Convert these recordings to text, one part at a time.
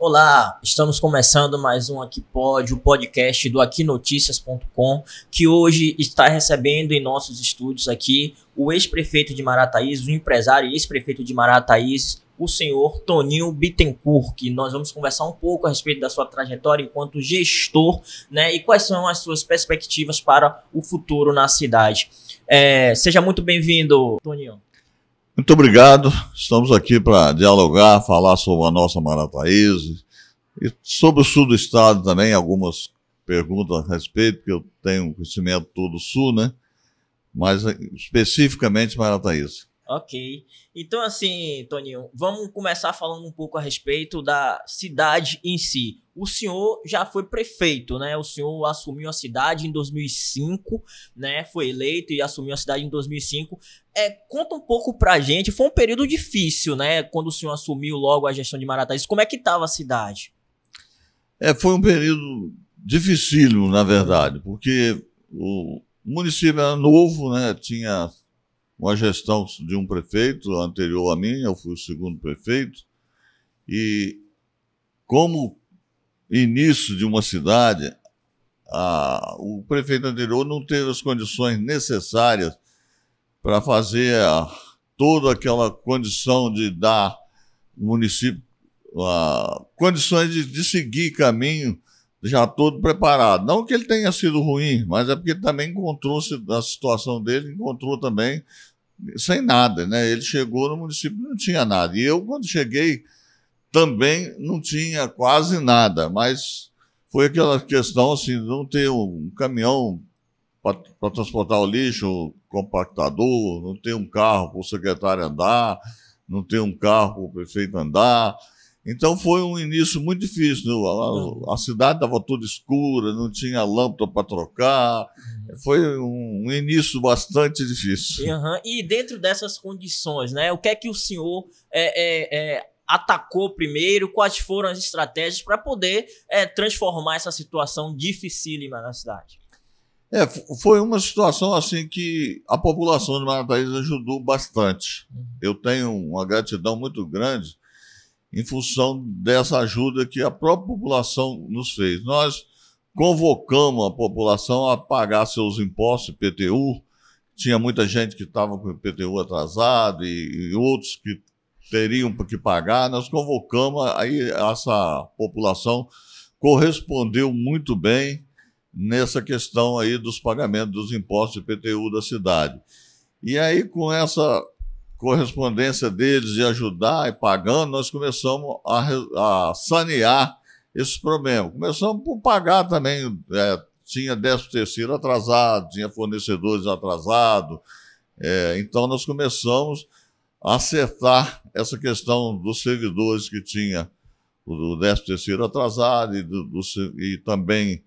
Olá, estamos começando mais um Aqui Pode, o podcast do AquiNoticias.com, que hoje está recebendo em nossos estúdios aqui o ex-prefeito de Marataízes, o empresário e ex-prefeito de Marataízes, o senhor Toninho Bittencourt, que nós vamos conversar um pouco a respeito da sua trajetória enquanto gestor, né, e quais são as suas perspectivas para o futuro na cidade. É, seja muito bem-vindo, Toninho. Muito obrigado. Estamos aqui para dialogar, falar sobre a nossa Marataíze e sobre o sul do estado também, algumas perguntas a respeito, porque eu tenho conhecimento todo do sul, né? Mas eh, especificamente Marataíze. Ok. Então, assim, Toninho, vamos começar falando um pouco a respeito da cidade em si. O senhor já foi prefeito, né? O senhor assumiu a cidade em 2005, né? Foi eleito e assumiu a cidade em 2005. É, conta um pouco pra gente. Foi um período difícil, né? Quando o senhor assumiu logo a gestão de Marataízes. Como é que estava a cidade? É, foi um período dificílimo, na verdade, porque o município era novo, né? Tinha uma gestão de um prefeito anterior a mim, eu fui o segundo prefeito, e como início de uma cidade, a, o prefeito anterior não teve as condições necessárias para fazer a, toda aquela condição de dar o município a, condições de, de seguir caminho já todo preparado. Não que ele tenha sido ruim, mas é porque também encontrou se a situação dele, encontrou também sem nada, né? Ele chegou no município não tinha nada. E eu, quando cheguei, também não tinha quase nada, mas foi aquela questão assim, de não ter um caminhão para transportar o lixo, compactador, não ter um carro para o secretário andar, não ter um carro para o prefeito andar. Então foi um início muito difícil. A, a, a cidade estava toda escura, não tinha lâmpada para trocar, foi um início bastante difícil. Uhum. E dentro dessas condições, né? O que é que o senhor é, é, é, atacou primeiro? Quais foram as estratégias para poder é, transformar essa situação dificílima na cidade? É, foi uma situação assim que a população de Marataízes ajudou bastante. Uhum. Eu tenho uma gratidão muito grande em função dessa ajuda que a própria população nos fez. Nós convocamos a população a pagar seus impostos, PTU. Tinha muita gente que estava com o PTU atrasado e, e outros que teriam que pagar. Nós convocamos, aí essa população correspondeu muito bem nessa questão aí dos pagamentos dos impostos de PTU da cidade. E aí, com essa correspondência deles e de ajudar e pagando, nós começamos a, a sanear esses problemas. Começamos por pagar também, é, tinha 13 terceiro atrasado, tinha fornecedores atrasados. É, então nós começamos a acertar essa questão dos servidores que tinha o 13 terceiro atrasado e, do, do, e também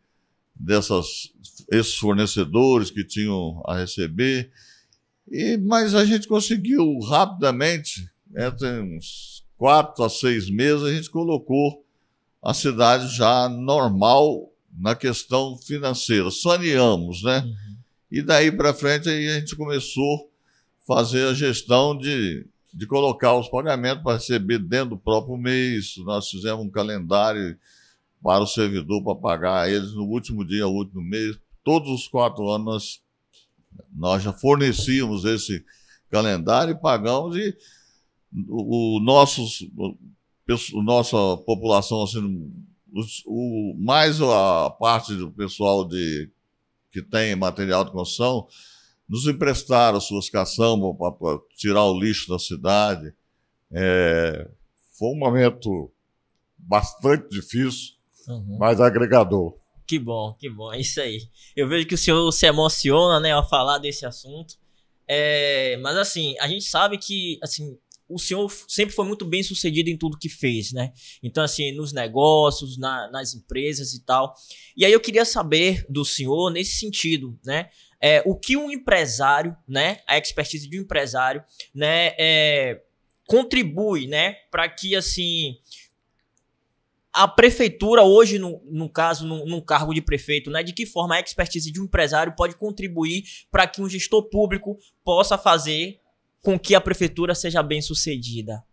dessas, esses fornecedores que tinham a receber. E, mas a gente conseguiu rapidamente, entre uns quatro a seis meses, a gente colocou a cidade já normal na questão financeira. Saneamos, né? Uhum. E daí para frente aí a gente começou a fazer a gestão de, de colocar os pagamentos para receber dentro do próprio mês. Nós fizemos um calendário para o servidor para pagar eles no último dia no último mês. Todos os quatro anos nós, nós já fornecíamos esse calendário e pagamos e os o nossos nossa população, assim, os, o, mais a parte do pessoal de, que tem material de construção, nos emprestaram suas caçambas para tirar o lixo da cidade. É, foi um momento bastante difícil, uhum. mas agregador. Que bom, que bom, é isso aí. Eu vejo que o senhor se emociona né, ao falar desse assunto. É, mas assim, a gente sabe que assim, o senhor sempre foi muito bem sucedido em tudo que fez, né? Então, assim, nos negócios, na, nas empresas e tal. E aí eu queria saber do senhor nesse sentido, né? É, o que um empresário, né? A expertise de um empresário, né? É, contribui, né? Para que, assim, a prefeitura hoje, no, no caso, no, no, cargo de prefeito, né, de que forma a expertise de um empresário pode contribuir para que um gestor público possa fazer com que a prefeitura seja bem sucedida?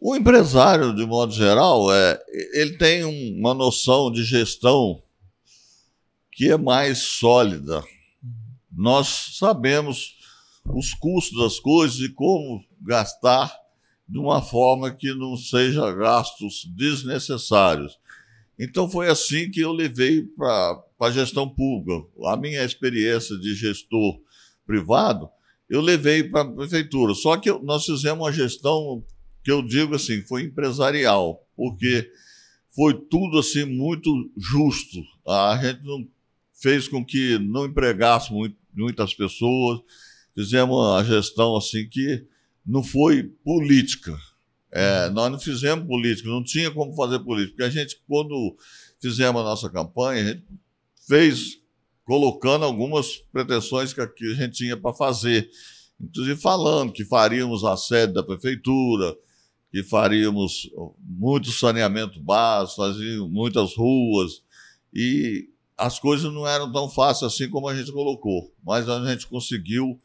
O empresário, de modo geral, é, ele tem uma noção de gestão que é mais sólida. Nós sabemos os custos das coisas e como gastar de uma forma que não seja gastos desnecessários. Então foi assim que eu levei para a gestão pública. A minha experiência de gestor privado eu levei para a prefeitura. Só que nós fizemos uma gestão que eu digo assim, foi empresarial, porque foi tudo assim muito justo. Tá? A gente não fez com que não empregasse muito, muitas pessoas. Fizemos uma gestão assim que não foi política. É, uhum. nós não fizemos política, não tinha como fazer política. Porque a gente, quando fizemos a nossa campanha, a gente fez colocando algumas pretensões que a gente tinha para fazer. Inclusive falando que faríamos a sede da prefeitura, que faríamos muito saneamento básico, fazíamos muitas ruas, e as coisas não eram tão fáceis assim como a gente colocou, mas a gente conseguiu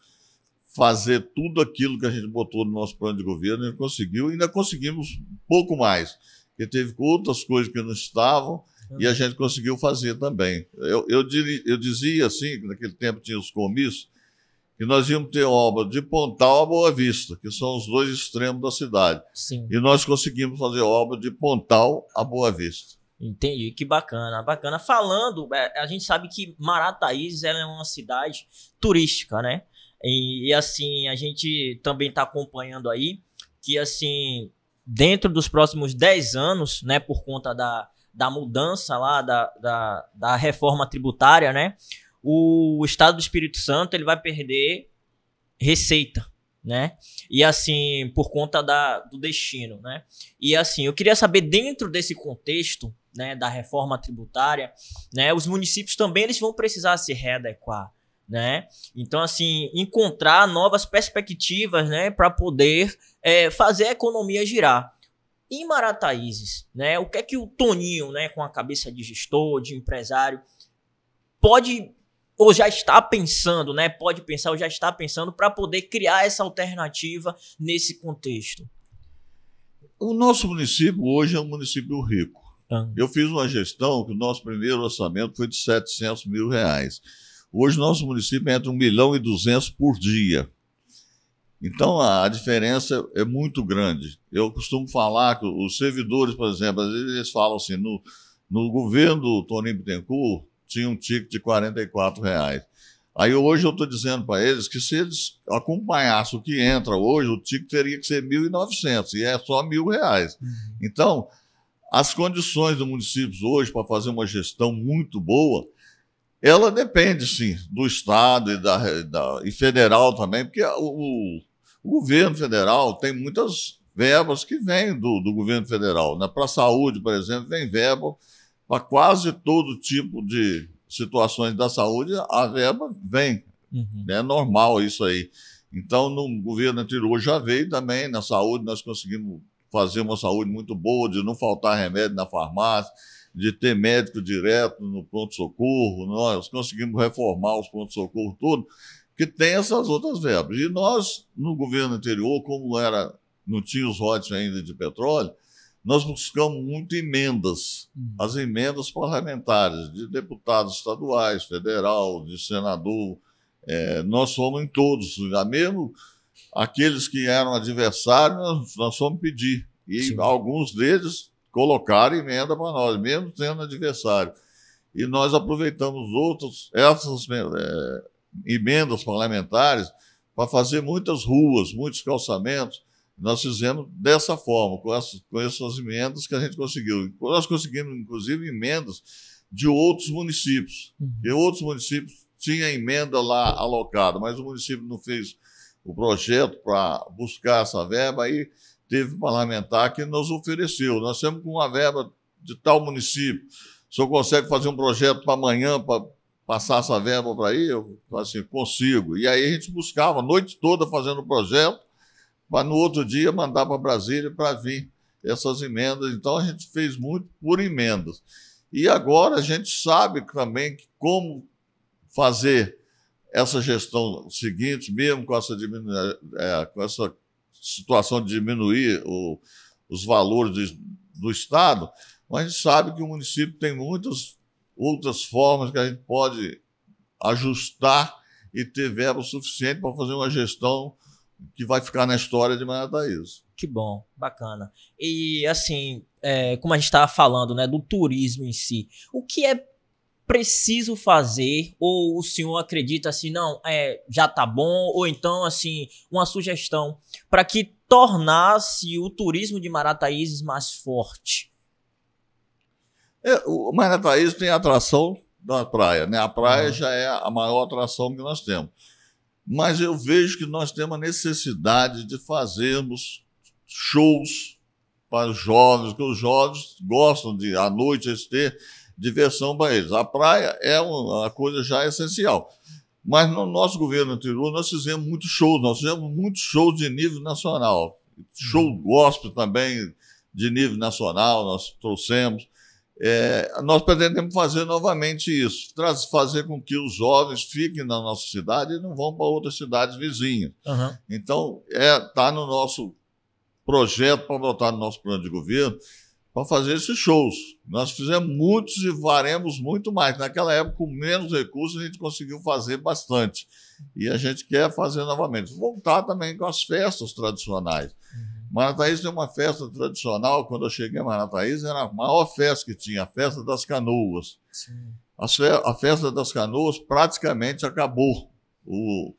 fazer tudo aquilo que a gente botou no nosso plano de governo, a gente conseguiu, e ainda conseguimos pouco mais, porque teve outras coisas que não estavam, e a gente conseguiu fazer também. Eu, eu, eu dizia assim, naquele tempo tinha os comícios, que nós íamos ter obra de Pontal a Boa Vista, que são os dois extremos da cidade. Sim. E nós conseguimos fazer obra de Pontal a Boa Vista. Entendi, que bacana, bacana. Falando, é, a gente sabe que Marataízes é uma cidade turística, né? E, e assim, a gente também está acompanhando aí que, assim, dentro dos próximos 10 anos, né, por conta da, da mudança lá, da, da, da reforma tributária, né? O Estado do Espírito Santo ele vai perder receita, né? E assim, por conta da, do destino, né? E assim, eu queria saber dentro desse contexto, né, da reforma tributária, né, os municípios também eles vão precisar se readequar, né? Então assim, encontrar novas perspectivas, né, para poder é, fazer a economia girar em Marataízes, né? O que é que o Toninho, né, com a cabeça de gestor, de empresário, pode ou já está pensando, né? Pode pensar ou já está pensando para poder criar essa alternativa nesse contexto. O nosso município hoje é um município rico. Ah. Eu fiz uma gestão que o nosso primeiro orçamento foi de 700 mil reais. Hoje nosso município é entra 1 milhão e 200 por dia. Então a diferença é muito grande. Eu costumo falar que os servidores, por exemplo, às vezes eles falam assim: no, no governo do Toninho Bittencourt tinha um ticket de 44 reais. Aí hoje eu estou dizendo para eles que se eles acompanhassem o que entra hoje, o ticket teria que ser 1.900 e é só mil reais. Uhum. Então, as condições do município hoje para fazer uma gestão muito boa, ela depende sim do estado e da, da e federal também, porque o, o governo federal tem muitas verbas que vêm do, do governo federal. Né? Para a saúde, por exemplo, vem verba para quase todo tipo de situações da saúde, a verba vem. Uhum. É normal isso aí. Então, no governo anterior já veio também, na saúde, nós conseguimos fazer uma saúde muito boa, de não faltar remédio na farmácia, de ter médico direto no pronto-socorro, nós conseguimos reformar os pronto-socorro tudo que tem essas outras verbas. E nós, no governo anterior, como era não tinha os royalties ainda de petróleo, nós buscamos muito emendas, uhum. as emendas parlamentares, de deputados estaduais, federal, de senador. É, nós fomos em todos, mesmo aqueles que eram adversários, nós, fomos pedir. E Sim. alguns deles colocaram emenda para nós, mesmo sendo adversário. E nós aproveitamos outros, essas, é, emendas parlamentares para fazer muitas ruas, muitos calçamentos. Nós fizemos dessa forma, com, essas com essas emendas que a gente conseguiu. Nós conseguimos, inclusive, emendas de outros municípios. Uhum. E outros municípios tinha emenda lá alocada, mas o município não fez o projeto para buscar essa verba, aí teve um parlamentar que nos ofereceu. Nós temos com uma verba de tal município, só consegue fazer um projeto para amanhã, para passar essa verba para aí? Eu assim, consigo. E aí a gente buscava a noite toda fazendo o projeto, para no outro dia mandar para Brasília para vir essas emendas. Então a gente fez muito por emendas. E agora a gente sabe também como fazer essa gestão seguinte, mesmo com essa, diminu... é, com essa situação de diminuir o... os valores do Estado, mas a gente sabe que o município tem muitas outras formas que a gente pode ajustar e ter verba suficiente para fazer uma gestão que vai ficar na história de Marataízes. Que bom, bacana. E assim, é, como a gente estava falando, né, do turismo em si, o que é preciso fazer ou o senhor acredita assim, não, é, já tá bom, ou então assim, uma sugestão para que tornasse o turismo de Marataízes mais forte? É, o Thaís tem a atração da praia, né? A praia uhum. já é a maior atração que nós temos. Mas eu vejo que nós temos a necessidade de fazermos shows para os jovens, que os jovens gostam de, à noite, ter diversão para eles. A praia é uma coisa já essencial. Mas no nosso governo anterior, nós fizemos muitos shows, nós fizemos muitos shows de nível nacional. Show uhum. gospel também, de nível nacional, nós trouxemos. É, nós pretendemos fazer novamente isso, traz, fazer com que os jovens fiquem na nossa cidade e não vão para outras cidades vizinhas. Uhum. Então, está é, tá no nosso projeto, para adotar no nosso plano de governo, para fazer esses shows. Nós fizemos muitos e faremos muito mais. Naquela época, com menos recursos, a gente conseguiu fazer bastante. E a gente quer fazer novamente. Voltar também com as festas tradicionais. Uhum. Marataízes é uma festa tradicional. Quando eu cheguei a Marataízes, era a maior festa que tinha, a festa das canoas. Sim. A, festa das canoas praticamente acabou. O,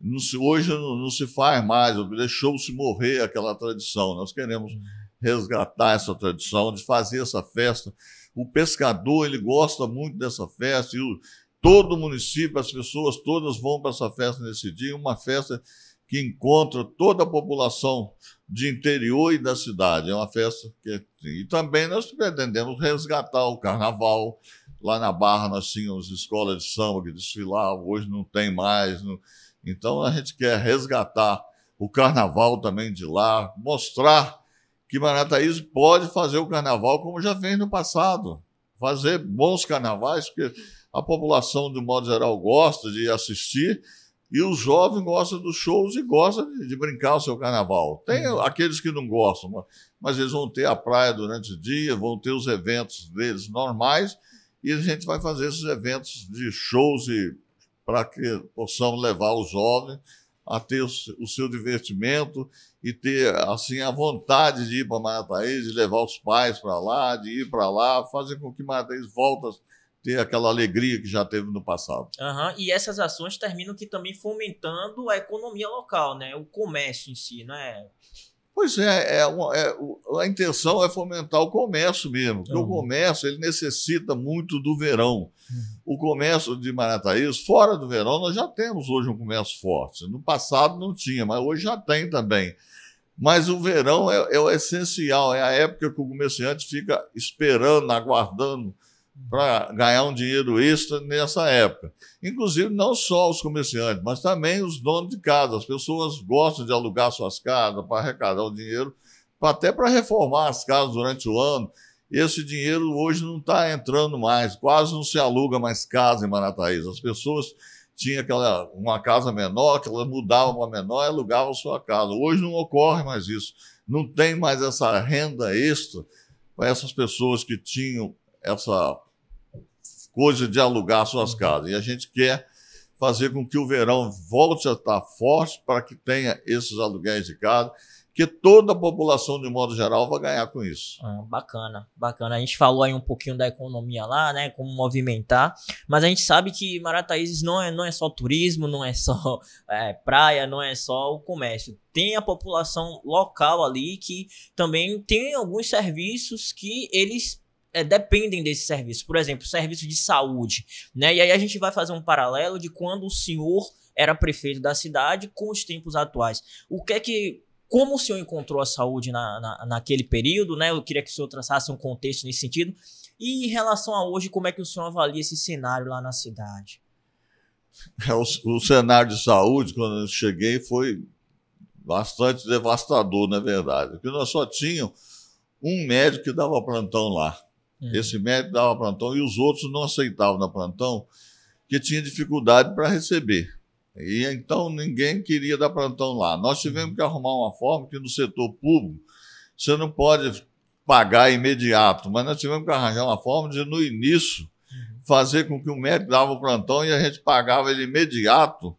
não se, hoje não, não, se faz mais, deixou-se morrer aquela tradição. Nós queremos resgatar essa tradição de fazer essa festa. O pescador ele gosta muito dessa festa e o, todo o município, as pessoas todas vão para essa festa nesse dia, uma festa que encontra toda a população de interior e da cidade. É uma festa que. E também nós pretendemos resgatar o carnaval. Lá na Barra nós tínhamos escolas de samba que desfilavam, hoje não tem mais. Não... Então a gente quer resgatar o carnaval também de lá, mostrar que Marataízes pode fazer o carnaval como já vem no passado. Fazer bons carnavais, porque a população, de modo geral, gosta de assistir e o jovem gosta dos shows e gosta de, de brincar o seu carnaval. Tem uhum. aqueles que não gostam, mas, mas, eles vão ter a praia durante o dia, vão ter os eventos deles normais, e a gente vai fazer esses eventos de shows para que possamos levar os jovens a ter o, o, seu divertimento e ter assim a vontade de ir para Marataízes, de levar os pais para lá, de ir para lá, fazer com que Marataízes volte ter aquela alegria que já teve no passado. Uhum. E essas ações terminam que também fomentando a economia local, né? o comércio em si, não é? Pois é, é, uma, é a intenção é fomentar o comércio mesmo, porque uhum. o comércio ele necessita muito do verão. Uhum. O comércio de Marataízes, fora do verão, nós já temos hoje um comércio forte. No passado não tinha, mas hoje já tem também. Mas o verão é, é o essencial, é a época que o comerciante fica esperando, aguardando para ganhar um dinheiro extra nessa época. Inclusive, não só os comerciantes, mas também os donos de casa. As pessoas gostam de alugar suas casas para arrecadar o dinheiro, até para reformar as casas durante o ano. Esse dinheiro hoje não está entrando mais, quase não se aluga mais casa em Marataíz. As pessoas tinham aquela, uma casa menor, que elas mudavam para menor e alugavam sua casa. Hoje não ocorre mais isso. Não tem mais essa renda extra para essas pessoas que tinham essa coisa de alugar suas uhum. casas. E a gente quer fazer com que o verão volte a estar forte para que tenha esses aluguéis de casa, que toda a população, de modo geral, vai ganhar com isso. Ah, bacana, bacana. A gente falou aí um pouquinho da economia lá, né? Como movimentar, mas a gente sabe que Marataízes não é, não é só turismo, não é só é, praia, não é só o comércio. Tem a população local ali que também tem alguns serviços que eles é, dependem desse serviço. Por exemplo, serviço de saúde. Né? E aí a gente vai fazer um paralelo de quando o senhor era prefeito da cidade com os tempos atuais. O que é que. Como o senhor encontrou a saúde na, na, naquele período, né? Eu queria que o senhor traçasse um contexto nesse sentido. E em relação a hoje, como é que o senhor avalia esse cenário lá na cidade? É, o, o cenário de saúde, quando eu cheguei, foi bastante devastador, na é verdade. Porque nós só tínhamos um médico que dava plantão lá. Uhum. Esse médico dava plantão e os outros não aceitavam dar plantão, que tinha dificuldade para receber. E então ninguém queria dar plantão lá. Nós tivemos que arrumar uma forma que no setor público você não pode pagar imediato, mas nós tivemos que arranjar uma forma de no início uhum. fazer com que o médico dava o plantão e a gente pagava ele imediato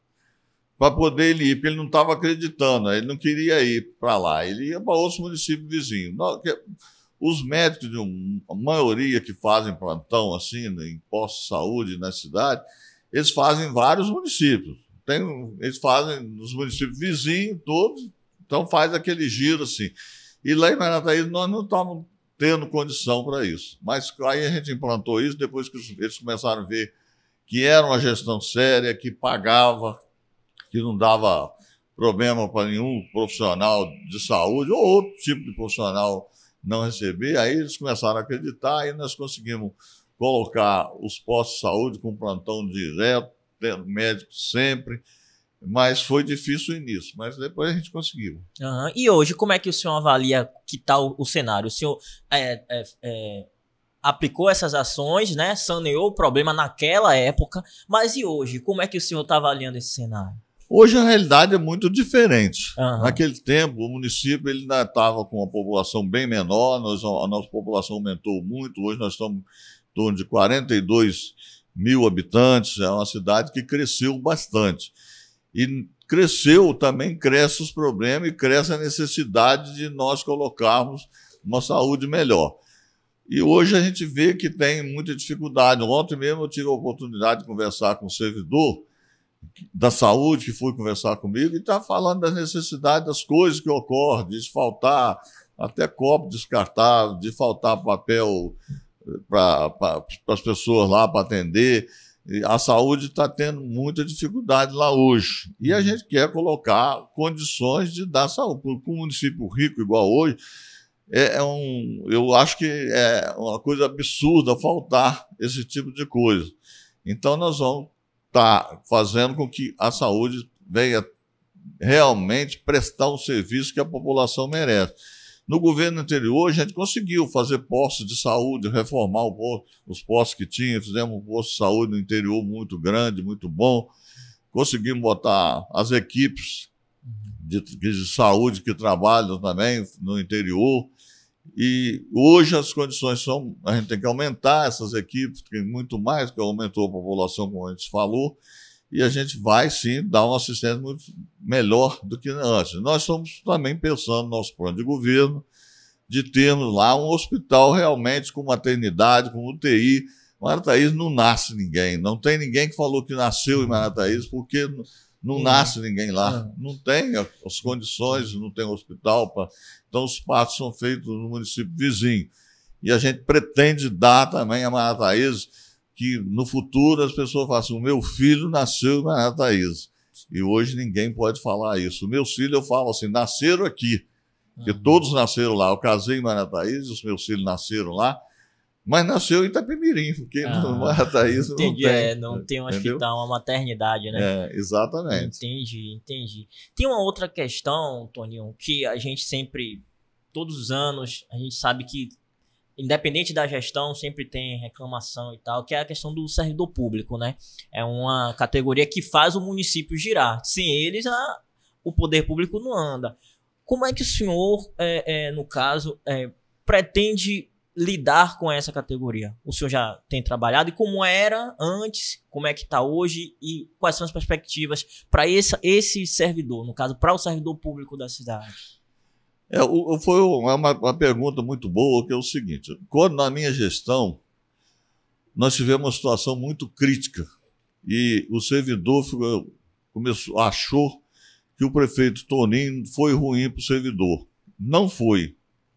para poder ele ir, porque ele não estava acreditando, ele não queria ir para lá, ele ia para outro município vizinho os médicos, de uma maioria que fazem plantão assim, né, em posto de saúde na cidade, eles fazem em vários municípios. Tem, eles fazem nos municípios vizinhos, todos, então faz aquele giro assim. E lá em Marataí nós não estávamos tendo condição para isso. Mas aí a gente implantou isso depois que eles começaram a ver que era uma gestão séria, que pagava, que não dava problema para nenhum profissional de saúde ou outro tipo de profissional não recebi. Aí eles começaram a acreditar e nós conseguimos colocar os postos de saúde com plantão direto, tendo médico sempre. Mas foi difícil o início, mas depois a gente conseguiu. Uhum. E hoje, como é que o senhor avalia que tal tá o, o, cenário? O senhor é, é, é, aplicou essas ações, né? Saneou o problema naquela época, mas e hoje? Como é que o senhor está avaliando esse cenário? Hoje a realidade é muito diferente. Uhum. Naquele tempo, o município ele ainda estava com uma população bem menor, nós, a nossa população aumentou muito, hoje nós estamos em torno de 42 mil habitantes, é uma cidade que cresceu bastante. E cresceu, também cresce os problemas e cresce a necessidade de nós colocarmos uma saúde melhor. E hoje a gente vê que tem muita dificuldade. Ontem mesmo eu tive a oportunidade de conversar com um servidor da saúde que foi conversar comigo e está falando das necessidades, das coisas que ocorrem, de faltar até copo descartável, de faltar papel para eh, pra, as pessoas lá para atender. A saúde está tendo muita dificuldade lá hoje. E a uhum. gente quer colocar condições de dar saúde. Com um município rico igual hoje, é, é um, eu acho que é uma coisa absurda faltar esse tipo de coisa. Então, nós vamos está fazendo com que a saúde venha realmente prestar um serviço que a população merece. No governo anterior, a gente conseguiu fazer postos de saúde, reformar posto, os postos que tinha, fizemos um posto de saúde no interior muito grande, muito bom. Conseguimos botar as equipes uhum. de, de saúde que trabalham também no interior. E hoje as condições são, a gente tem que aumentar essas equipes, tem muito mais, que aumentou a população, como a gente falou, e a gente vai sim dar uma assistência muito melhor do que antes. Nós estamos também pensando no nosso plano de governo de termos lá um hospital realmente com maternidade, com UTI. Marataízes não nasce ninguém, não tem ninguém que falou que nasceu em Marataízes, porque não uhum. nasce ninguém lá, ah. não tem as condições, não tem hospital. Pra... Então, os partos são feitos no município vizinho. E a gente pretende dar também a Marataízes que no futuro as pessoas façam assim, o meu filho nasceu em Marataízes. E hoje ninguém pode falar isso. Meus filhos, eu falo assim, nasceram aqui, porque uhum. todos nasceram lá. Eu casei em Marataízes, os meus filhos nasceram lá, mas nasceu em Itapemirim, porque ah, no Marataízes não tem. É, não tem um hospital, uma maternidade, né? É, exatamente. Entendi, entendi. Tem uma outra questão, Toninho, que a gente sempre, todos os anos, a gente sabe que, independente da gestão, sempre tem reclamação e tal, que é a questão do servidor público, né? É uma categoria que faz o município girar. Sem eles, a, o poder público não anda. Como é que o senhor, é, é, no caso, é, pretende lidar com essa categoria? O senhor já tem trabalhado e como era antes, como é que está hoje e quais são as perspectivas para esse, esse servidor, no caso, para o servidor público da cidade? É, foi é uma, uma pergunta muito boa, que é o seguinte: quando na minha gestão, nós tivemos uma situação muito crítica e o servidor começou, achou que o prefeito Toninho foi ruim para o servidor. Não foi,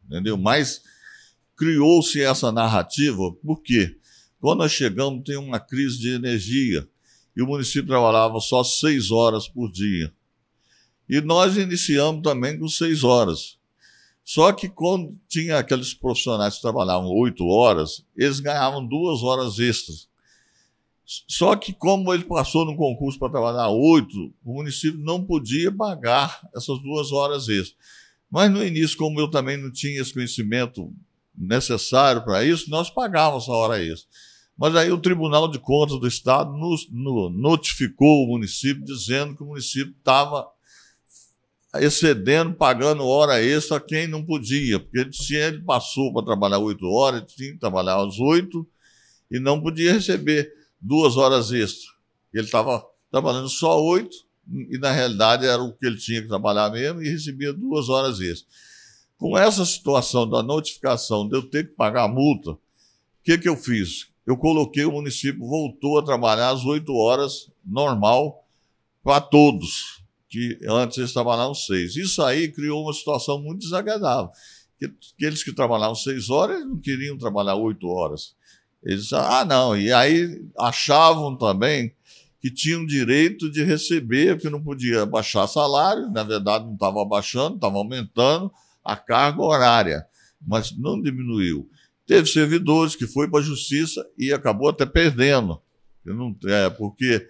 entendeu? Mas criou-se essa narrativa, por quê? Quando nós chegamos, tem uma crise de energia e o município trabalhava só seis horas por dia. E nós iniciamos também com seis horas. Só que quando tinha aqueles profissionais que trabalhavam oito horas, eles ganhavam duas horas extras. Só que como ele passou no concurso para trabalhar oito, o município não podia pagar essas duas horas extras. Mas no início, como eu também não tinha esse conhecimento necessário para isso, nós pagávamos a hora extra. Mas aí o Tribunal de Contas do Estado nos, no, notificou o município dizendo que o município estava excedendo, pagando hora extra a quem não podia, porque se ele passou para trabalhar oito horas, tinha que trabalhar às oito e não podia receber duas horas extra. Ele estava trabalhando só oito e, na realidade, era o que ele tinha que trabalhar mesmo e recebia duas horas extra. Com essa situação da notificação de eu ter que pagar a multa, o que, que eu fiz? Eu coloquei o município, voltou a trabalhar às 8 horas, normal, para todos, que antes eles trabalhavam 6. Isso aí criou uma situação muito desagradável. Aqueles que trabalhavam 6 horas não queriam trabalhar 8 horas. Eles, ah, não. E aí achavam também que tinham direito de receber, que não podia baixar salário, na verdade não estava baixando, estava aumentando, a carga horária, mas não diminuiu. Teve servidores que foi para a justiça e acabou até perdendo, é, porque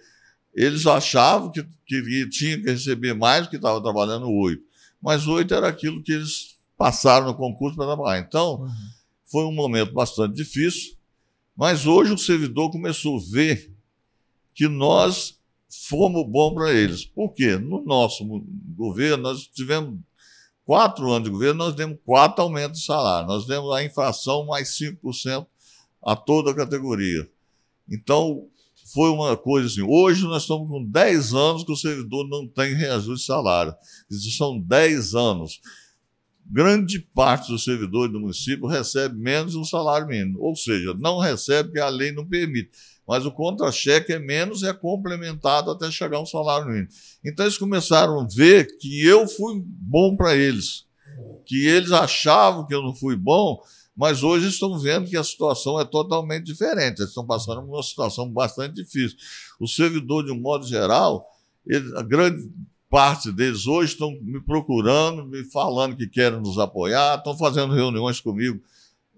eles achavam que, que tinha que receber mais do que estava trabalhando oito, mas oito era aquilo que eles passaram no concurso para trabalhar. Então, uhum. foi um momento bastante difícil, mas hoje o servidor começou a ver que nós fomos bom para eles. Por quê? No nosso governo, nós tivemos quatro anos de governo, nós demos quatro aumentos de salário. Nós demos a inflação mais 5% a toda a categoria. Então, foi uma coisa assim. Hoje nós estamos com 10 anos que o servidor não tem reajuste de salário. Isso são 10 anos. Grande parte dos servidores do município recebe menos um salário mínimo, ou seja, não recebe porque a lei não permite mas o contra-cheque é menos e é complementado até chegar um salário mínimo. Então eles começaram a ver que eu fui bom para eles, que eles achavam que eu não fui bom, mas hoje estão vendo que a situação é totalmente diferente. Eles estão passando uma situação bastante difícil. O servidor, de um modo geral, ele, a grande parte deles hoje estão me procurando, me falando que querem nos apoiar, estão fazendo reuniões comigo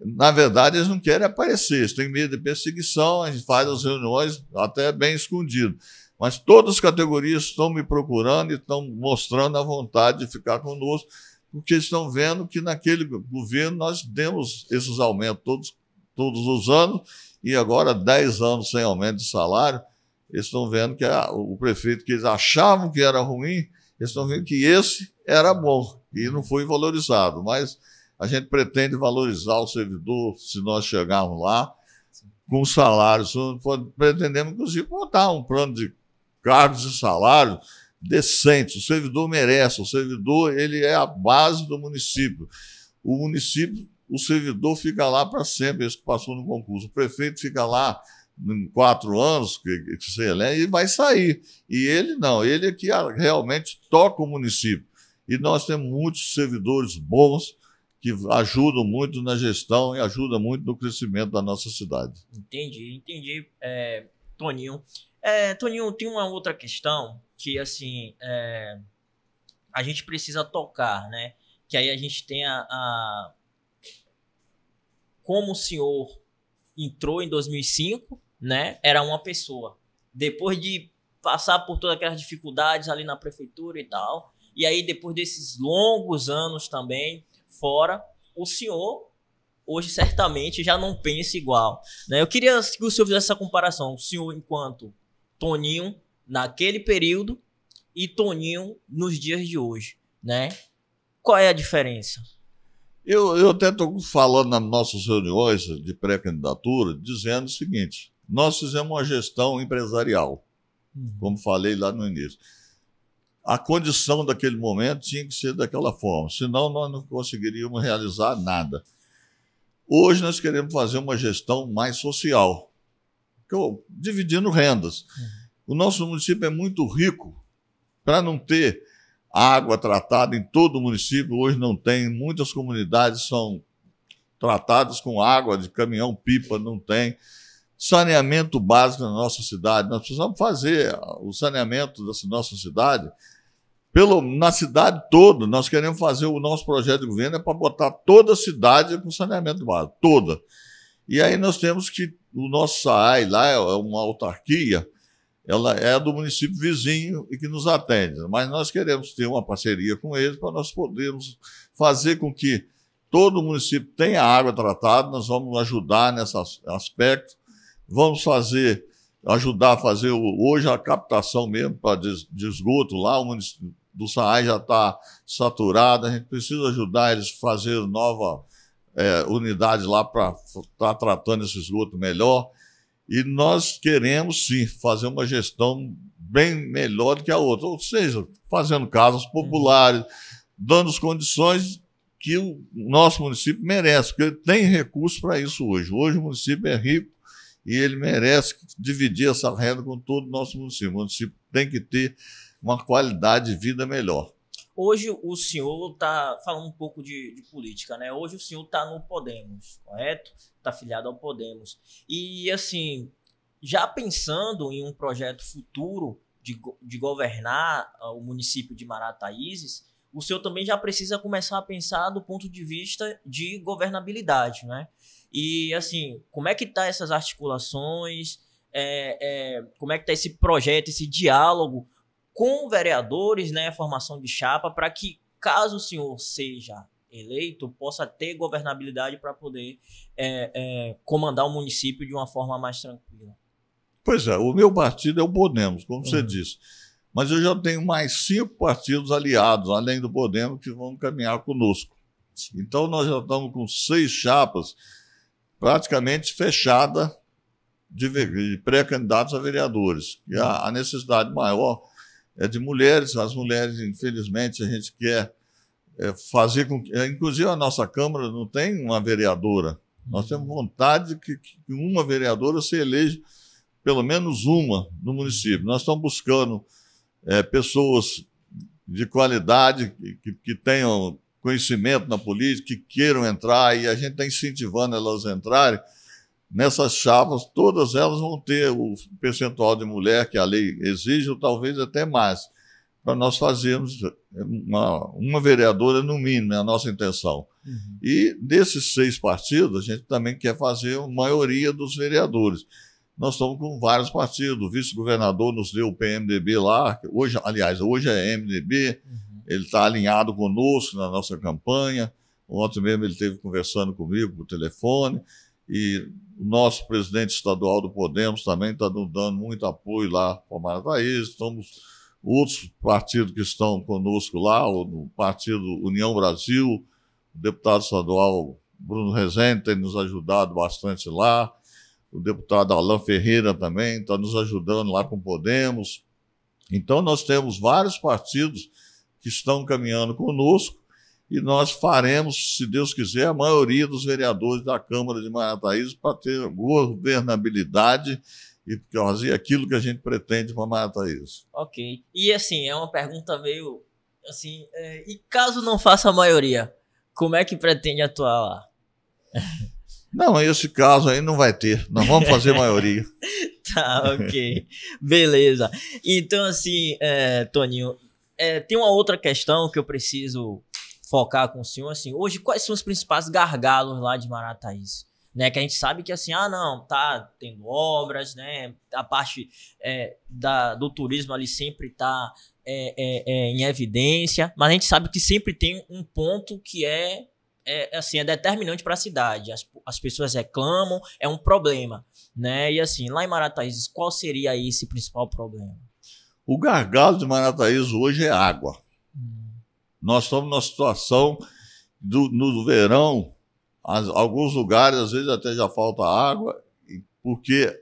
na verdade, eles não querem aparecer, eles têm medo de perseguição, a gente faz as reuniões até bem escondido. Mas todas as categorias estão me procurando e estão mostrando a vontade de ficar conosco, porque estão vendo que naquele governo nós demos esses aumentos todos, todos os anos, e agora 10 anos sem aumento de salário, eles estão vendo que a, o prefeito que eles achavam que era ruim, eles estão vendo que esse era bom e não foi valorizado. Mas a gente pretende valorizar o servidor se nós chegarmos lá com salários. Pretendemos, inclusive, montar um plano de cargos e salários decentes. O servidor merece, o servidor ele é a base do município. O município, o servidor fica lá para sempre, esse que passou no concurso. O prefeito fica lá em quatro anos, que, que sei lá, e vai sair. E ele não, ele é que realmente toca o município. E nós temos muitos servidores bons que ajudam muito na gestão e ajudam muito no crescimento da nossa cidade. Entendi, entendi, é, Toninho. É, Toninho, tem uma outra questão que, assim, é, a gente precisa tocar, né? Que aí a gente tem a, a... Como o senhor entrou em 2005, né? Era uma pessoa. Depois de passar por todas aquelas dificuldades ali na prefeitura e tal, e aí depois desses longos anos também, fora, o senhor hoje certamente já não pensa igual. Né? Eu queria que o senhor fizesse essa comparação, o senhor enquanto Toninho naquele período e Toninho nos dias de hoje, né? Qual é a diferença? Eu, eu até estou falando nas nossas reuniões de pré-candidatura, dizendo o seguinte: nós fizemos uma gestão empresarial, uhum. como falei lá no início a condição daquele momento tinha que ser daquela forma, senão nós não conseguiríamos realizar nada. Hoje nós queremos fazer uma gestão mais social, dividindo rendas. Uhum. O nosso município é muito rico. Para não ter água tratada em todo o município, hoje não tem, muitas comunidades são tratadas com água de caminhão, pipa, não tem. Saneamento básico na nossa cidade, nós precisamos fazer o saneamento da nossa cidade pelo, na cidade toda, nós queremos fazer o nosso projeto de governo é para botar toda a cidade com saneamento básico, toda. E aí nós temos que o nosso SAAI lá é uma autarquia, ela é do município vizinho e que nos atende, mas nós queremos ter uma parceria com eles para nós podermos fazer com que todo o município tenha água tratada, nós vamos ajudar nesse aspecto, vamos fazer ajudar a fazer hoje a captação mesmo para de esgoto lá, o município do SAAI já está saturada, a gente precisa ajudar eles a fazer nova é, unidade lá para estar tá tratando esse esgoto melhor. E nós queremos, sim, fazer uma gestão bem melhor do que a outra, ou seja, fazendo casas uhum. populares, dando as condições que o nosso município merece, porque ele tem recursos para isso hoje. Hoje o município é rico e ele merece dividir essa renda com todo o nosso município. O município tem que ter uma qualidade de vida melhor. Hoje o senhor está falando um pouco de, de, política, né? Hoje o senhor está no Podemos, correto? Está afiliado ao Podemos. E assim, já pensando em um projeto futuro de, de governar ah, o município de Marataízes, o senhor também já precisa começar a pensar do ponto de vista de governabilidade, né? E assim, como é que tá essas articulações? É, é, como é que está esse projeto, esse diálogo com vereadores, né, formação de chapa, para que caso o senhor seja eleito, possa ter governabilidade para poder é, é, comandar o município de uma forma mais tranquila. Pois é, o meu partido é o Podemos, como uhum. você disse. Mas eu já tenho mais cinco partidos aliados, além do Podemos, que vão caminhar conosco. Então nós já estamos com seis chapas praticamente fechada de, pré-candidatos a vereadores. E é uhum. a necessidade maior é de mulheres. As mulheres, infelizmente, a gente quer é, fazer com que. Inclusive, a nossa Câmara não tem uma vereadora. Nós temos vontade que, que uma vereadora se eleja, pelo menos uma, no município. Nós estamos buscando é, pessoas de qualidade, que, que tenham conhecimento na política, que queiram entrar, e a gente está incentivando elas a entrarem nessas chapas, todas elas vão ter o percentual de mulher que a lei exige, ou talvez até mais, para nós fazermos eh, uma, uma, vereadora no mínimo, é a nossa intenção. Uhum. E desses seis partidos, a gente também quer fazer a maioria dos vereadores. Nós estamos com vários partidos. O vice-governador nos deu o PMDB lá, hoje, aliás, hoje é MDB, uhum. ele está alinhado conosco na nossa campanha. Ontem mesmo ele esteve conversando comigo por telefone e o nosso presidente estadual do Podemos também está dando muito apoio lá para Mara estamos outros partidos que estão conosco lá, o Partido União Brasil, o deputado estadual Bruno Rezende tem nos ajudado bastante lá, o deputado Alain Ferreira também está nos ajudando lá com Podemos. Então, nós temos vários partidos que estão caminhando conosco e nós faremos, se Deus quiser, a maioria dos vereadores da Câmara de Marataízes para ter governabilidade e fazer aquilo que a gente pretende para Marataízes. Ok. E assim, é uma pergunta meio assim, é, e caso não faça a maioria, como é que pretende atuar lá? Não, esse caso aí não vai ter. Nós vamos fazer maioria. tá, ok. Beleza. Então, assim, é, Toninho, é, tem uma outra questão que eu preciso focar com o senhor, assim, hoje quais são os principais gargalos lá de Marataízes? Né, que a gente sabe que assim, ah, não, tá tendo obras, né? A parte é, da, do turismo ali sempre tá é, é, é em evidência, mas a gente sabe que sempre tem um ponto que é, é assim, é determinante para a cidade. As, as pessoas reclamam, é um problema, né? E assim, lá em Marataízes, qual seria esse principal problema? O gargalo de Marataízes hoje é água. Nós estamos numa situação do, no verão, as, alguns lugares às vezes até já falta água, porque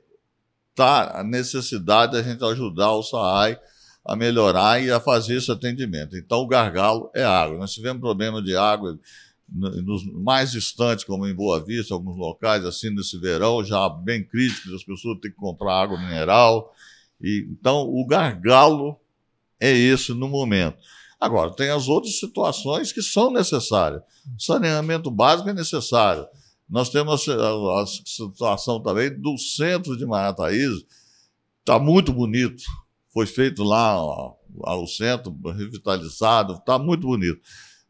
tá a necessidade da gente ajudar o SAAI a melhorar e a fazer esse atendimento. Então, o gargalo é água. Nós tivemos problema de água nos mais distantes, como em Boa Vista, alguns locais, assim, nesse verão, já bem críticos, as pessoas têm que comprar água mineral. E, então, o gargalo é esse no momento. Agora, tem as outras situações que são necessárias. saneamento básico é necessário. Nós temos a, a situação também do centro de Marataízes, está muito bonito. Foi feito lá o centro, revitalizado, está muito bonito.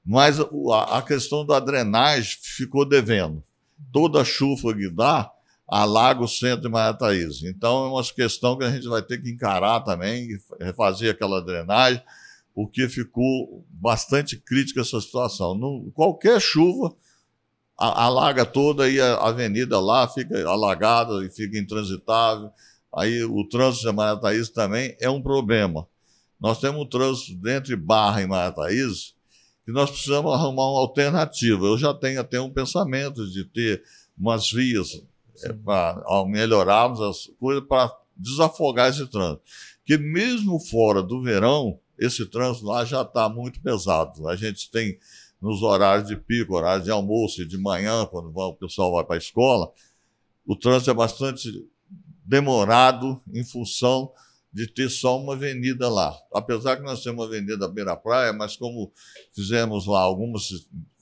Mas a, a questão da drenagem ficou devendo. Toda a chuva que dá, alaga o centro de Marataízes. Então, é uma questão que a gente vai ter que encarar também, refazer aquela drenagem porque ficou bastante crítica essa situação. Não, qualquer chuva alaga toda e a avenida lá fica alagada e fica intransitável. Aí o trânsito de Marataízes também é um problema. Nós temos um trânsito entre Barra e Marataízes que nós precisamos arrumar uma alternativa. Eu já tenho até um pensamento de ter umas vias é, para melhorarmos as coisas para desafogar esse trânsito. Que mesmo fora do verão, esse trânsito lá já está muito pesado. A gente tem nos horários de pico, horários de almoço e de manhã, quando o pessoal vai para a escola, o trânsito é bastante demorado em função de ter só uma avenida lá. Apesar que nós temos uma avenida à beira-praia, mas como fizemos lá algumas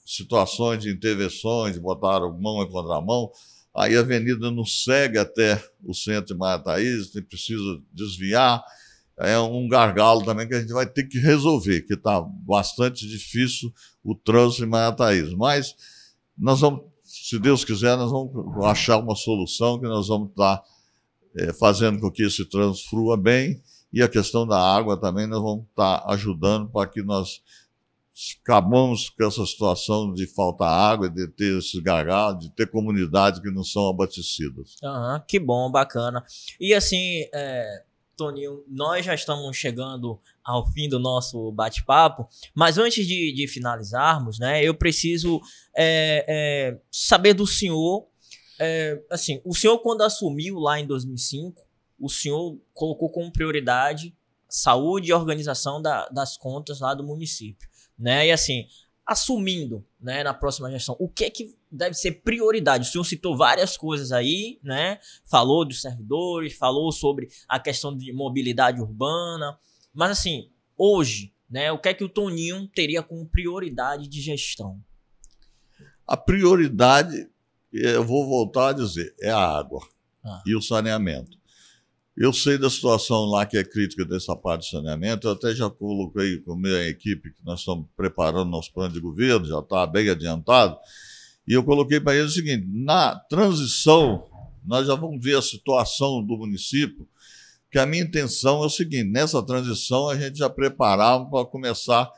situações de intervenções, de botar mão em contramão, aí a avenida não segue até o centro de Mataís, precisa desviar é um gargalo também que a gente vai ter que resolver, que está bastante difícil o trânsito em Marataízes. Mas nós vamos, se Deus quiser, nós vamos achar uma solução que nós vamos estar tá, é, fazendo com que esse trânsito frua bem e a questão da água também nós vamos estar tá ajudando para que nós acabamos com essa situação de falta água, de ter esses gargalos, de ter comunidades que não são abastecidas. Uhum, que bom, bacana. E assim, é, Toninho, nós já estamos chegando ao fim do nosso bate-papo, mas antes de, de, finalizarmos, né, eu preciso é, é, saber do senhor, é, assim, o senhor quando assumiu lá em 2005, o senhor colocou como prioridade saúde e organização da, das contas lá do município, né, e assim, assumindo né, na próxima gestão? O que é que deve ser prioridade? O senhor citou várias coisas aí, né? Falou dos servidores, falou sobre a questão de mobilidade urbana, mas assim, hoje, né, o que é que o Toninho teria como prioridade de gestão? A prioridade, eu vou voltar a dizer, é a água ah. e o saneamento. Eu sei da situação lá que é crítica dessa parte do saneamento, eu até já coloquei com a minha equipe, que nós estamos preparando nosso plano de governo, já está bem adiantado, e eu coloquei para eles o seguinte: na transição, nós já vamos ver a situação do município, que a minha intenção é o seguinte: nessa transição a gente já preparava para começar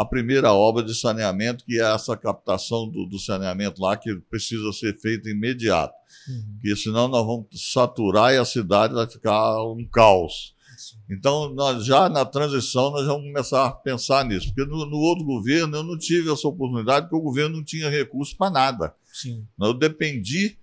a primeira obra de saneamento, que é essa captação do, do saneamento lá, que precisa ser feita imediato. Uhum. Porque senão nós vamos saturar e a cidade vai ficar um caos. Então, nós já na transição, nós vamos começar a pensar nisso. Porque no, no outro governo eu não tive essa oportunidade, porque o governo não tinha recurso para nada. Sim. Eu dependi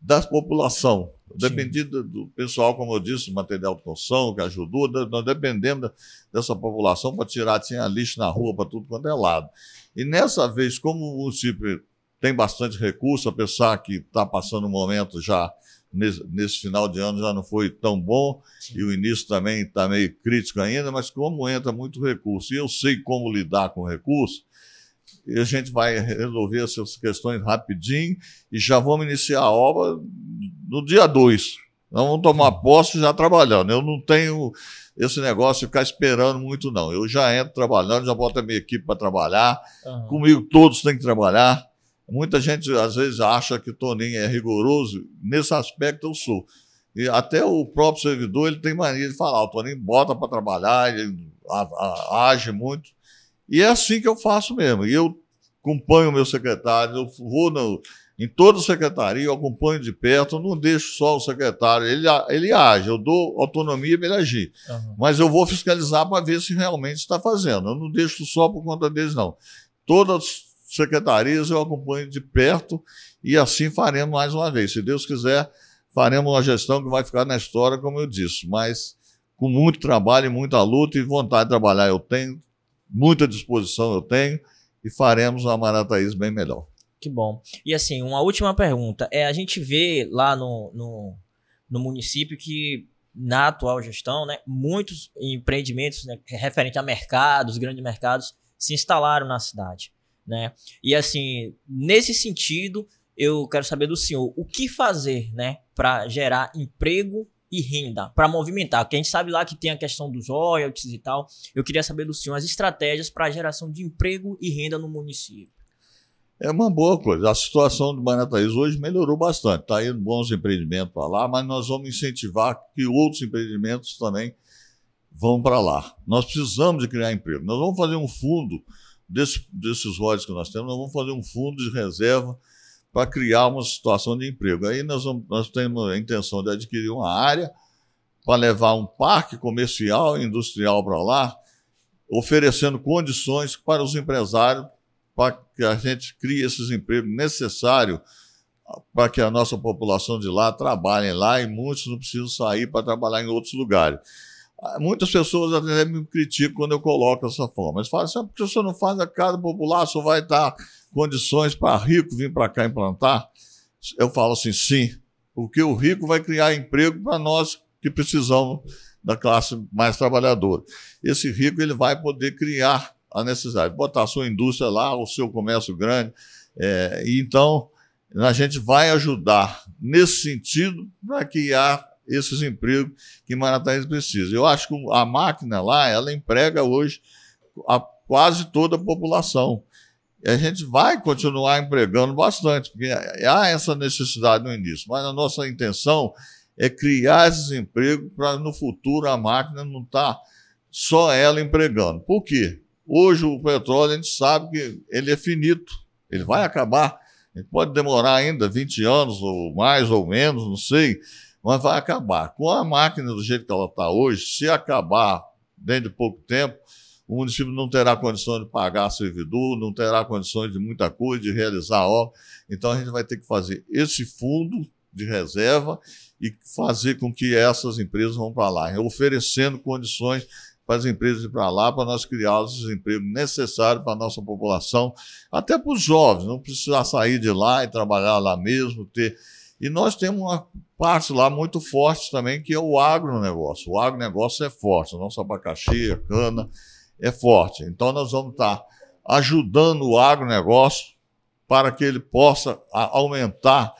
da população. Dependido do pessoal, como eu disse, material de construção, que ajudou, nós dependemos dessa população para tirar, tinha lixo na rua para tudo quanto é lado. E nessa vez, como o município tem bastante recurso, apesar pensar que está passando um momento já Nesse, nesse, final de ano já não foi tão bom Sim. e o início também está meio crítico ainda, mas como entra muito recurso, e eu sei como lidar com recurso, e a gente vai resolver essas questões rapidinho e já vamos iniciar a obra no dia 2. Nós vamos tomar posse já trabalhando. Eu não tenho esse negócio de ficar esperando muito, não. Eu já entro trabalhando, já boto a minha equipe para trabalhar. Uhum. Comigo todos têm que trabalhar. Muita gente, às vezes, acha que o Toninho é rigoroso. Nesse aspecto, eu sou. E até o próprio servidor ele tem mania de falar: o Toninho bota para trabalhar, ele age muito. E é assim que eu faço mesmo. E eu acompanho o meu secretário, eu vou no, em toda a secretaria, eu acompanho de perto, eu não deixo só o secretário, ele, ele age, eu dou autonomia para ele agir. Uhum. Mas eu vou fiscalizar para ver se realmente está fazendo. Eu não deixo só por conta deles, não. Todas as secretarias eu acompanho de perto e assim faremos mais uma vez. Se Deus quiser, faremos uma gestão que vai ficar na história, como eu disse, mas com muito trabalho, muita luta e vontade de trabalhar eu tenho muita disposição eu tenho e faremos uma Marataís bem melhor. Que bom. E assim, uma última pergunta. É, a gente vê lá no, no, no município que na atual gestão, né, muitos empreendimentos né, referente a mercados, grandes mercados, se instalaram na cidade. Né? E assim, nesse sentido, eu quero saber do senhor o que fazer né, para gerar emprego e renda para movimentar? Porque a gente sabe lá que tem a questão dos royalties e tal. Eu queria saber do senhor as estratégias para a geração de emprego e renda no município. É uma boa coisa. A situação do Manataís hoje melhorou bastante. Está indo bons empreendimentos para lá, mas nós vamos incentivar que outros empreendimentos também vão para lá. Nós precisamos de criar emprego. Nós vamos fazer um fundo desse, desses royalties que nós temos, nós vamos fazer um fundo de reserva para criar uma situação de emprego. Aí nós, vamos, nós temos a intenção de adquirir uma área para levar um parque comercial e industrial para lá, oferecendo condições para os empresários para que a gente crie esses empregos necessários para que a nossa população de lá trabalhe lá e muitos não precisam sair para trabalhar em outros lugares. Muitas pessoas até me criticam quando eu coloco essa forma. Eles falam assim, porque o senhor não faz a casa popular, só vai dar condições para rico vir para cá implantar? Eu falo assim, sim, porque o rico vai criar emprego para nós que precisamos da classe mais trabalhadora. Esse rico ele vai poder criar a necessidade, botar a sua indústria lá, o seu comércio grande. É, então, a gente vai ajudar nesse sentido para que esses empregos que Marataízes precisa. Eu acho que a máquina lá, ela emprega hoje a quase toda a população. E a gente vai continuar empregando bastante, porque há essa necessidade no início, mas a nossa intenção é criar esses empregos para no futuro a máquina não estar tá só ela empregando. Por quê? Hoje o petróleo a gente sabe que ele é finito, ele vai acabar. Ele pode demorar ainda 20 anos ou mais ou menos, não sei, mas vai acabar. Com a máquina do jeito que ela está hoje, se acabar dentro de pouco tempo, o município não terá condições de pagar servidor, não terá condições de muita coisa, de realizar obra. Então a gente vai ter que fazer esse fundo de reserva e fazer com que essas empresas vão para lá, oferecendo condições para as empresas ir para lá, para nós criarmos os empregos necessários para a nossa população, até para os jovens, não precisar sair de lá e trabalhar lá mesmo, ter e nós temos uma parte lá muito forte também, que é o agronegócio. O agronegócio é forte, o nosso abacaxi, a cana é forte. Então, nós vamos estar ajudando o agronegócio para que ele possa aumentar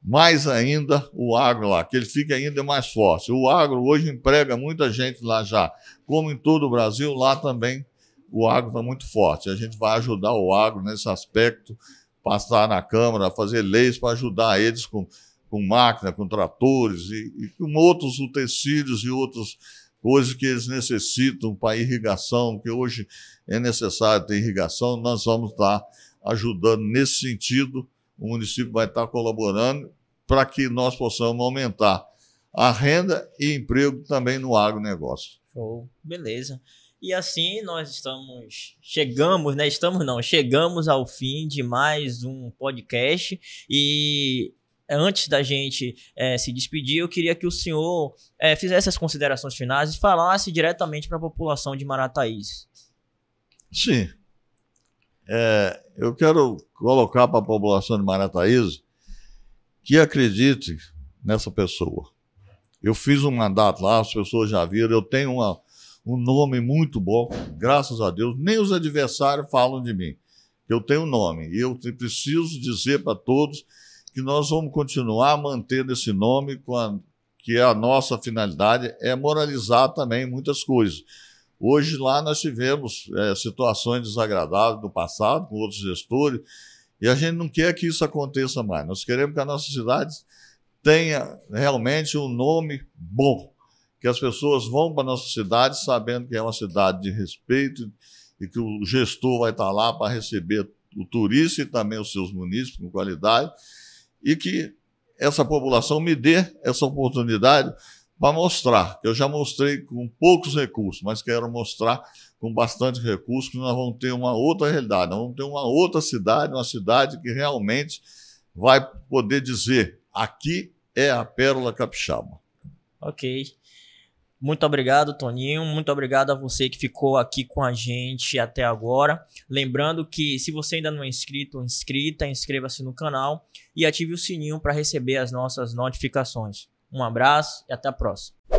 mais ainda o agro lá, que ele fique ainda mais forte. O agro hoje emprega muita gente lá já, como em todo o Brasil, lá também o agro está muito forte. A gente vai ajudar o agro nesse aspecto passar na Câmara, fazer leis para ajudar eles com, com máquina, com tratores e, e com outros utensílios e outras coisas que eles necessitam para irrigação, que hoje é necessário ter irrigação, nós vamos estar ajudando nesse sentido, o município vai estar colaborando para que nós possamos aumentar a renda e emprego também no agronegócio. Show, beleza. E assim nós estamos, chegamos, né? Estamos não, chegamos ao fim de mais um podcast e antes da gente é, se despedir, eu queria que o senhor é, fizesse as considerações finais e falasse diretamente para a população de Marataízes. Sim. É, eu quero colocar para a população de Marataízes que acredite nessa pessoa. Eu fiz um mandato lá, as pessoas já viram, eu tenho uma, um nome muito bom, graças a Deus. Nem os adversários falam de mim. Eu tenho nome. E eu preciso dizer para todos que nós vamos continuar mantendo esse nome, que é a nossa finalidade, é moralizar também muitas coisas. Hoje lá nós tivemos é, situações desagradáveis no passado com outros gestores, e a gente não quer que isso aconteça mais. Nós queremos que a nossa cidade tenha realmente um nome bom, que as pessoas vão para a nossa cidade sabendo que é uma cidade de respeito e que o gestor vai estar lá para receber o turista e também os seus munícipes com qualidade, e que essa população me dê essa oportunidade para mostrar. Eu já mostrei com poucos recursos, mas quero mostrar com bastante recursos que nós vamos ter uma outra realidade, nós vamos ter uma outra cidade, uma cidade que realmente vai poder dizer: aqui é a Pérola Capixaba. Ok. Muito obrigado, Toninho. Muito obrigado a você que ficou aqui com a gente até agora. Lembrando que se você ainda não é inscrito ou inscrita, inscreva-se no canal e ative o sininho para receber as nossas notificações. Um abraço e até a próxima.